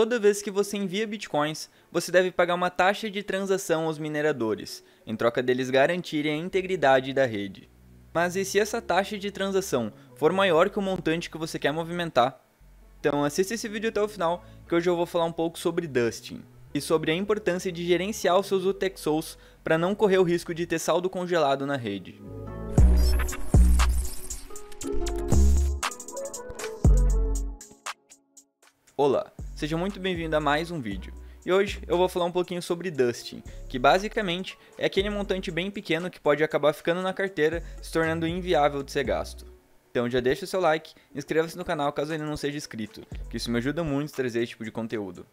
Toda vez que você envia bitcoins, você deve pagar uma taxa de transação aos mineradores, em troca deles garantirem a integridade da rede. Mas e se essa taxa de transação for maior que o montante que você quer movimentar? Então assista esse vídeo até o final, que hoje eu vou falar um pouco sobre Dusting e sobre a importância de gerenciar os seus UTXOs para não correr o risco de ter saldo congelado na rede. Olá, Seja muito bem-vindo a mais um vídeo. E hoje eu vou falar um pouquinho sobre Dusting, que basicamente é aquele montante bem pequeno que pode acabar ficando na carteira, se tornando inviável de ser gasto. Então já deixa o seu like, inscreva-se no canal caso ainda não seja inscrito, que isso me ajuda muito a trazer esse tipo de conteúdo.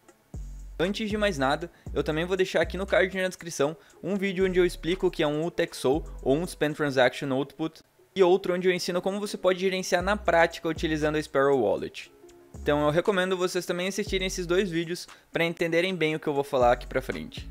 Antes de mais nada, eu também vou deixar aqui no card na descrição um vídeo onde eu explico o que é um UTXO ou um Spend Transaction Output e outro onde eu ensino como você pode gerenciar na prática utilizando a Sparrow Wallet. Então eu recomendo vocês também assistirem esses dois vídeos para entenderem bem o que eu vou falar aqui pra frente.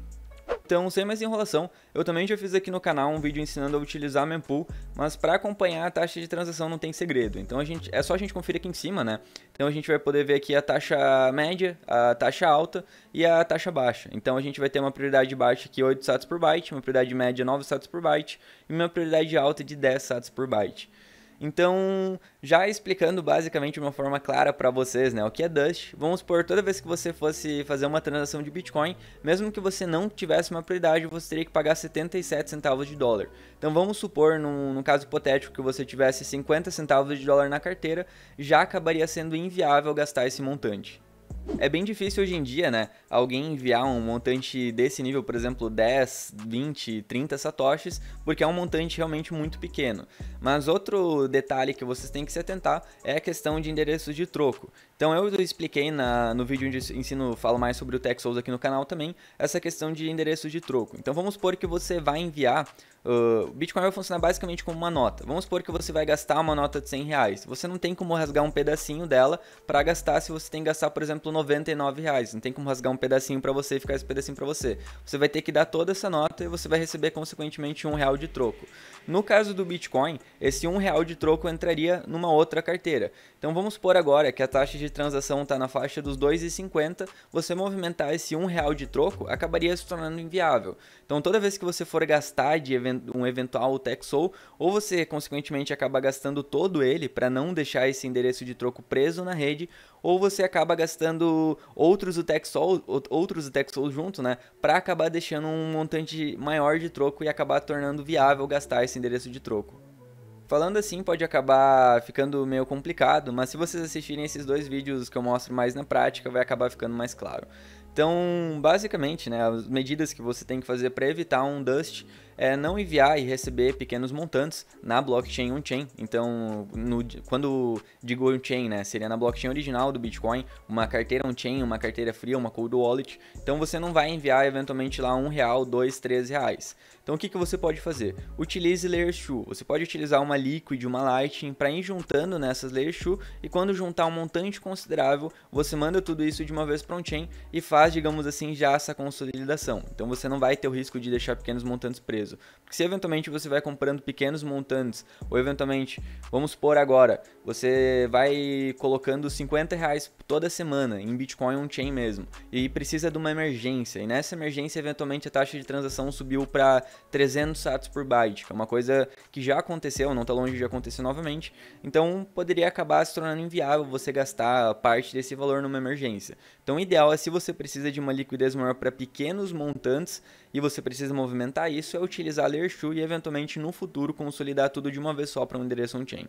Então, sem mais enrolação, eu também já fiz aqui no canal um vídeo ensinando a utilizar a mempool, mas para acompanhar a taxa de transação não tem segredo. Então a gente é só a gente conferir aqui em cima, né? Então a gente vai poder ver aqui a taxa média, a taxa alta e a taxa baixa. Então a gente vai ter uma prioridade baixa aqui 8 sats por byte, uma prioridade média 9 sats por byte e uma prioridade alta de 10 sats por byte. Então, já explicando basicamente de uma forma clara para vocês, né, o que é Dust, vamos supor, toda vez que você fosse fazer uma transação de Bitcoin, mesmo que você não tivesse uma prioridade, você teria que pagar 77 centavos de dólar. Então, vamos supor, num, num caso hipotético, que você tivesse 50 centavos de dólar na carteira, já acabaria sendo inviável gastar esse montante. É bem difícil hoje em dia, né? Alguém enviar um montante desse nível, por exemplo, 10, 20, 30 satoshis, porque é um montante realmente muito pequeno. Mas outro detalhe que vocês têm que se atentar é a questão de endereços de troco. Então eu expliquei na, no vídeo onde ensino, falo mais sobre o Tech Souls aqui no canal também, essa questão de endereços de troco. Então vamos supor que você vai enviar o uh, ah, Bitcoin vai funcionar basicamente como uma nota. Vamos supor que você vai gastar uma nota de 100 reais. Você não tem como rasgar um pedacinho dela para gastar se você tem que gastar, por exemplo, 99 reais. Não tem como rasgar um pedacinho para você e ficar esse pedacinho para você. Você vai ter que dar toda essa nota e você vai receber, consequentemente, um real de troco. No caso do Bitcoin, esse um real de troco entraria numa outra carteira. Então vamos supor agora que a taxa de transação está na faixa dos 2,50. Você movimentar esse um real de troco acabaria se tornando inviável. Então toda vez que você for gastar de eventos um eventual TechSoul, ou você, consequentemente, acaba gastando todo ele para não deixar esse endereço de troco preso na rede, ou você acaba gastando outros do outros do junto, né, para acabar deixando um montante maior de troco e acabar tornando viável gastar esse endereço de troco. Falando assim pode acabar ficando meio complicado, mas se vocês assistirem esses dois vídeos que eu mostro mais na prática, vai acabar ficando mais claro. Então, basicamente, né, as medidas que você tem que fazer para evitar um dust é não enviar e receber pequenos montantes na blockchain on-chain. Então, no, quando digo on-chain, né, seria na blockchain original do Bitcoin, uma carteira on-chain, uma carteira fria, uma cold wallet. Então, você não vai enviar eventualmente lá um real, dois, três reais. Então, o que, que você pode fazer? Utilize Layer 2. Você pode utilizar uma Liquid, uma Lightning para ir juntando nessas Layer 2 e quando juntar um montante considerável, você manda tudo isso de uma vez para on-chain e faz traz, digamos assim, já essa consolidação. Então você não vai ter o risco de deixar pequenos montantes preso. Porque se eventualmente você vai comprando pequenos montantes, ou eventualmente, vamos supor agora, você vai colocando 50 reais toda semana em Bitcoin on-chain mesmo, e precisa de uma emergência, e nessa emergência eventualmente a taxa de transação subiu para 300 satos por byte, que é uma coisa que já aconteceu, não está longe de acontecer novamente, então poderia acabar se tornando inviável você gastar parte desse valor numa emergência. Então o ideal é se você precisa precisa de uma liquidez maior para pequenos montantes e você precisa movimentar isso, é utilizar Layer 2 e eventualmente no futuro consolidar tudo de uma vez só para um endereço on-chain.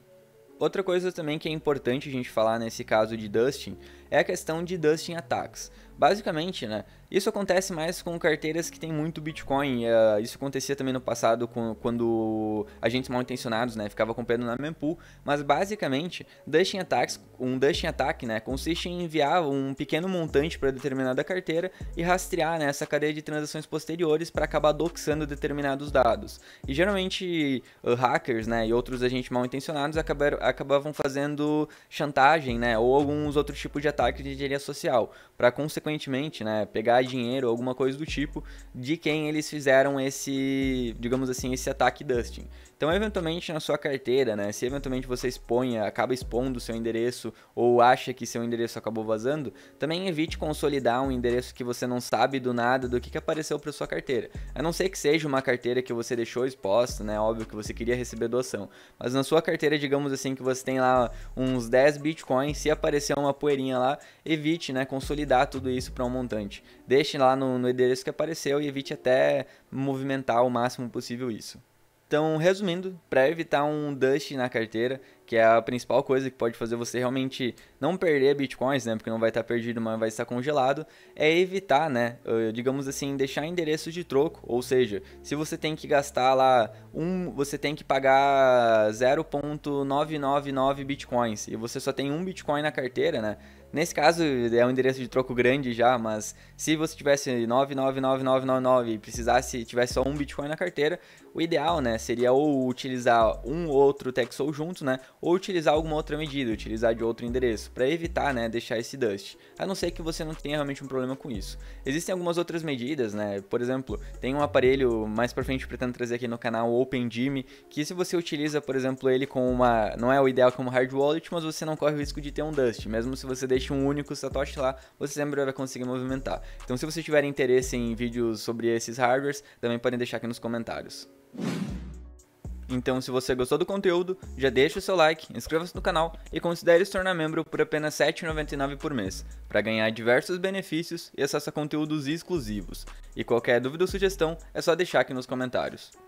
Outra coisa também que é importante a gente falar nesse caso de Dusting é a questão de Dusting Attacks. Basicamente, né? Isso acontece mais com carteiras que tem muito Bitcoin. Uh, isso acontecia também no passado com, quando agentes mal intencionados, né, ficava comprando na mempool. Mas basicamente, dashing attacks, um dashing attack, né, consiste em enviar um pequeno montante para determinada carteira e rastrear né, essa cadeia de transações posteriores para acabar doxando determinados dados. E geralmente uh, hackers, né, e outros agentes mal intencionados acabaram, acabavam fazendo chantagem, né, ou alguns outros tipos de ataques de engenharia social para conseguir consequentemente, né, pegar dinheiro, alguma coisa do tipo, de quem eles fizeram esse, digamos assim, esse ataque Dustin. Então, eventualmente na sua carteira, né, se eventualmente você exponha, acaba expondo seu endereço ou acha que seu endereço acabou vazando, também evite consolidar um endereço que você não sabe do nada do que, que apareceu para sua carteira. A não ser que seja uma carteira que você deixou exposta, né, óbvio que você queria receber doação, mas na sua carteira, digamos assim, que você tem lá uns 10 bitcoins, se aparecer uma poeirinha lá, evite, né, consolidar tudo isso para um montante. Deixe lá no, no endereço que apareceu e evite até movimentar o máximo possível isso. Então, resumindo, para evitar um dust na carteira, que é a principal coisa que pode fazer você realmente não perder bitcoins, né, porque não vai estar perdido, mas vai estar congelado, é evitar, né, eh, digamos assim, deixar endereços de troco, ou seja, se você tem que gastar lá um, você tem que pagar 0.999 bitcoins e você só tem um bitcoin na carteira, né, Nesse caso, é um endereço de troco grande já, mas se você tivesse 999999 e precisasse, tivesse só um Bitcoin na carteira, o ideal, né, seria ou utilizar um ou outro TexOL junto, né, ou utilizar alguma outra medida, utilizar de outro endereço, para evitar, né, deixar esse dust. A não ser que você não tenha realmente um problema com isso. Existem algumas outras medidas, né, por exemplo, tem um aparelho mais para frente pretendo trazer aqui no canal, OpenDime, que se você utiliza, por exemplo, ele com uma, não é o ideal como hard wallet, mas você não corre o risco de ter um dust, mesmo se você deixa um único Satoshi lá, você sempre vai conseguir movimentar. Então, se você tiver interesse em vídeos sobre esses hardwares, também podem deixar aqui nos comentários. Então, se você gostou do conteúdo, já deixa o seu like, inscreva-se no canal e considere se tornar membro por apenas R$ 7,99 por mês, para ganhar diversos benefícios e acesso a conteúdos exclusivos. E qualquer dúvida ou sugestão é só deixar aqui nos comentários.